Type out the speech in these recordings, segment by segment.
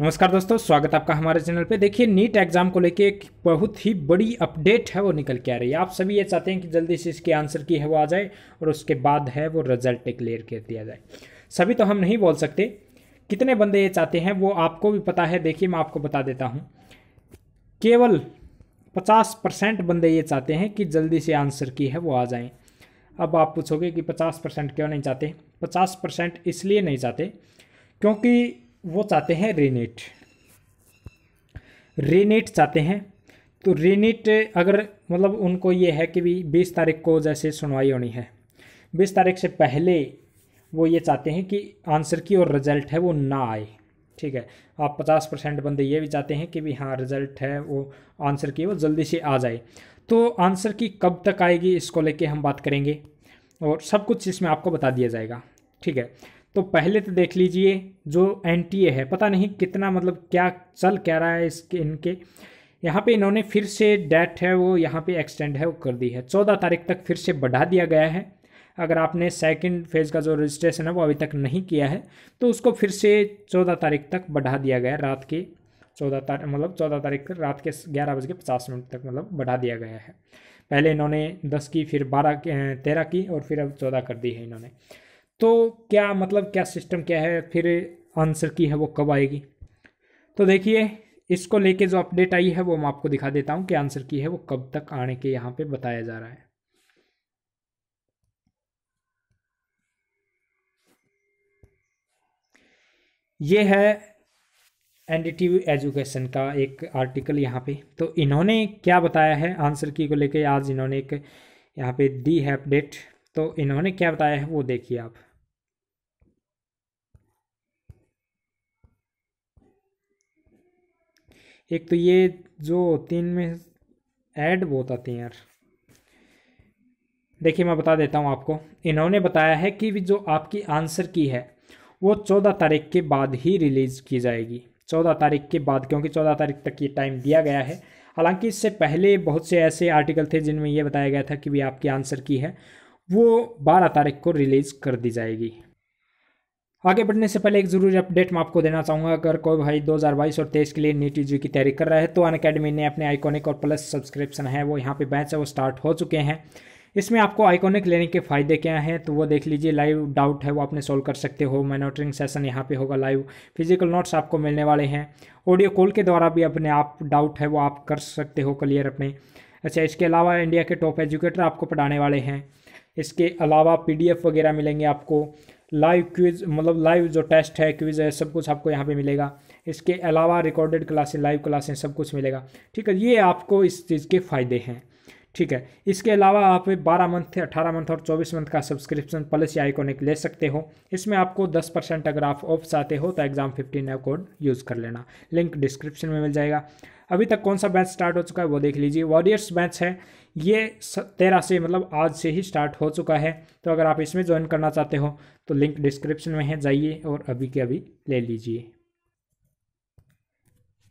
नमस्कार दोस्तों स्वागत आपका हमारे चैनल पे देखिए नीट एग्ज़ाम को लेके एक बहुत ही बड़ी अपडेट है वो निकल के आ रही है आप सभी ये चाहते हैं कि जल्दी से इसके आंसर की है वो आ जाए और उसके बाद है वो रिजल्ट डिक्लेयर कर दिया जाए सभी तो हम नहीं बोल सकते कितने बंदे ये चाहते हैं वो आपको भी पता है देखिए मैं आपको बता देता हूँ केवल पचास परसेंट बंदे ये चाहते हैं कि जल्दी से आंसर की है वो आ जाएँ अब आप पूछोगे कि पचास परसेंट क्यों नहीं चाहते पचास परसेंट इसलिए नहीं चाहते क्योंकि वो चाहते हैं रेनेट रेनेट चाहते हैं तो रेनेट अगर मतलब उनको ये है कि भी बीस तारीख को जैसे सुनवाई होनी है बीस तारीख से पहले वो ये चाहते हैं कि आंसर की और रिजल्ट है वो ना आए ठीक है आप पचास परसेंट बंदे ये भी चाहते हैं कि भी हाँ रिजल्ट है वो आंसर की वो जल्दी से आ जाए तो आंसर की कब तक आएगी इसको लेके हम बात करेंगे और सब कुछ इसमें आपको बता दिया जाएगा ठीक है तो पहले तो देख लीजिए जो एन है पता नहीं कितना मतलब क्या चल कह रहा है इसके इनके यहाँ पे इन्होंने फिर से डेट है वो यहाँ पे एक्सटेंड है वो कर दी है चौदह तारीख तक फिर से बढ़ा दिया गया है अगर आपने सेकंड फेज़ का जो रजिस्ट्रेशन है वो अभी तक नहीं किया है तो उसको फिर से चौदह तारीख तक बढ़ा दिया गया रात के चौदह तारीख मतलब चौदह तारीख तक रात के ग्यारह बज के पचास मिनट तक मतलब बढ़ा दिया गया है पहले इन्होंने दस की फिर बारह तेरह की और फिर अब चौदह कर दी है इन्होंने तो क्या मतलब क्या सिस्टम क्या है फिर आंसर की है वो कब आएगी तो देखिए इसको लेके जो अपडेट आई है वो मैं आपको दिखा देता हूँ कि आंसर की है वो कब तक आने के यहाँ पे बताया जा रहा है ये है एन एजुकेशन का एक आर्टिकल यहाँ पे तो इन्होंने क्या बताया है आंसर की को लेके आज इन्होंने एक यहाँ पे दी है अपडेट तो इन्होंने क्या बताया है वो देखिए आप एक तो ये जो तीन में ऐड बहुत आती हैं यार देखिए मैं बता देता हूँ आपको इन्होंने बताया है कि जो आपकी आंसर की है वो चौदह तारीख के बाद ही रिलीज़ की जाएगी चौदह तारीख के बाद क्योंकि चौदह तारीख तक ये टाइम दिया गया है हालांकि इससे पहले बहुत से ऐसे आर्टिकल थे जिनमें यह बताया गया था कि भी आपकी आंसर की है वो बारह तारीख को रिलीज़ कर दी जाएगी आगे बढ़ने से पहले एक ज़रूरी अपडेट मैं आपको देना चाहूँगा अगर कोई भाई 2022 और 23 के लिए नीट जी की तैयारी कर रहा है तो अन अकेडमी ने अपने आइकॉनिक और प्लस सब्सक्रिप्शन है वो यहाँ पे बैच है वो स्टार्ट हो चुके हैं इसमें आपको आइकॉनिक लेने के फ़ायदे क्या हैं तो वो देख लीजिए लाइव डाउट है वो आपने सोल्व कर सकते हो मोनिटरिंग सेशन यहाँ पे होगा लाइव फिजिकल नोट्स आपको मिलने वाले हैं ऑडियो कॉल के द्वारा भी अपने आप डाउट है वो आप कर सकते हो क्लियर अपने अच्छा इसके अलावा इंडिया के टॉप एजुकेटर आपको पढ़ाने वाले हैं इसके अलावा पी वगैरह मिलेंगे आपको लाइव क्विज मतलब लाइव जो टेस्ट है क्विज है सब कुछ आपको यहाँ पे मिलेगा इसके अलावा रिकॉर्डेड क्लासेस लाइव क्लासेस सब कुछ मिलेगा ठीक है ये आपको इस चीज़ के फ़ायदे हैं ठीक है इसके अलावा आप 12 मंथ 18 मंथ और 24 मंथ का सब्सक्रिप्शन प्लस या आइकोनिक ले सकते हो इसमें आपको 10 परसेंट अगर आप ऑफ चाहते हो तो एग्ज़ाम 15 कोड यूज़ कर लेना लिंक डिस्क्रिप्शन में मिल जाएगा अभी तक कौन सा मैच स्टार्ट हो चुका है वो देख लीजिए वॉरियर्स मैच है ये तेरह से मतलब आज से ही स्टार्ट हो चुका है तो अगर आप इसमें ज्वाइन करना चाहते हो तो लिंक डिस्क्रिप्शन में है जाइए और अभी के अभी ले लीजिए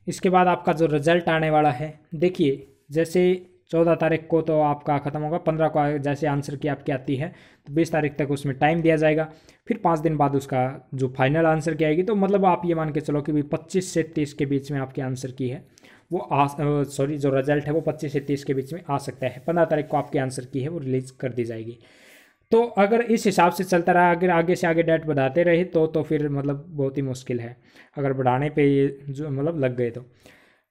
इसके बाद आपका जो रिजल्ट आने वाला है देखिए जैसे चौदह तारीख को तो आपका ख़त्म होगा पंद्रह को जैसे आंसर की आपकी आती है तो बीस तारीख तक उसमें टाइम दिया जाएगा फिर पाँच दिन बाद उसका जो फाइनल आंसर की आएगी तो मतलब आप ये मान के चलो कि भाई पच्चीस से तीस के बीच में आपके आंसर की है वो आ सॉरी जो रिजल्ट है वो पच्चीस से तीस के बीच में आ सकता है पंद्रह तारीख को आपके आंसर की है वो रिलीज कर दी जाएगी तो अगर इस हिसाब से चलता रहा अगर आगे से आगे डेट बढ़ाते रहे तो तो फिर मतलब बहुत ही मुश्किल है अगर बढ़ाने पे ये जो मतलब लग गए तो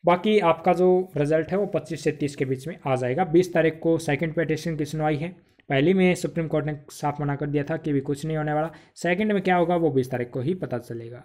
बाकी आपका जो रिजल्ट है वो 25 से 30 के बीच में आ जाएगा 20 तारीख को सेकंड पेटिशन की सुनवाई है पहली में सुप्रीम कोर्ट ने साफ मना कर दिया था कि भी कुछ नहीं होने वाला सेकंड में क्या होगा वो 20 तारीख को ही पता चलेगा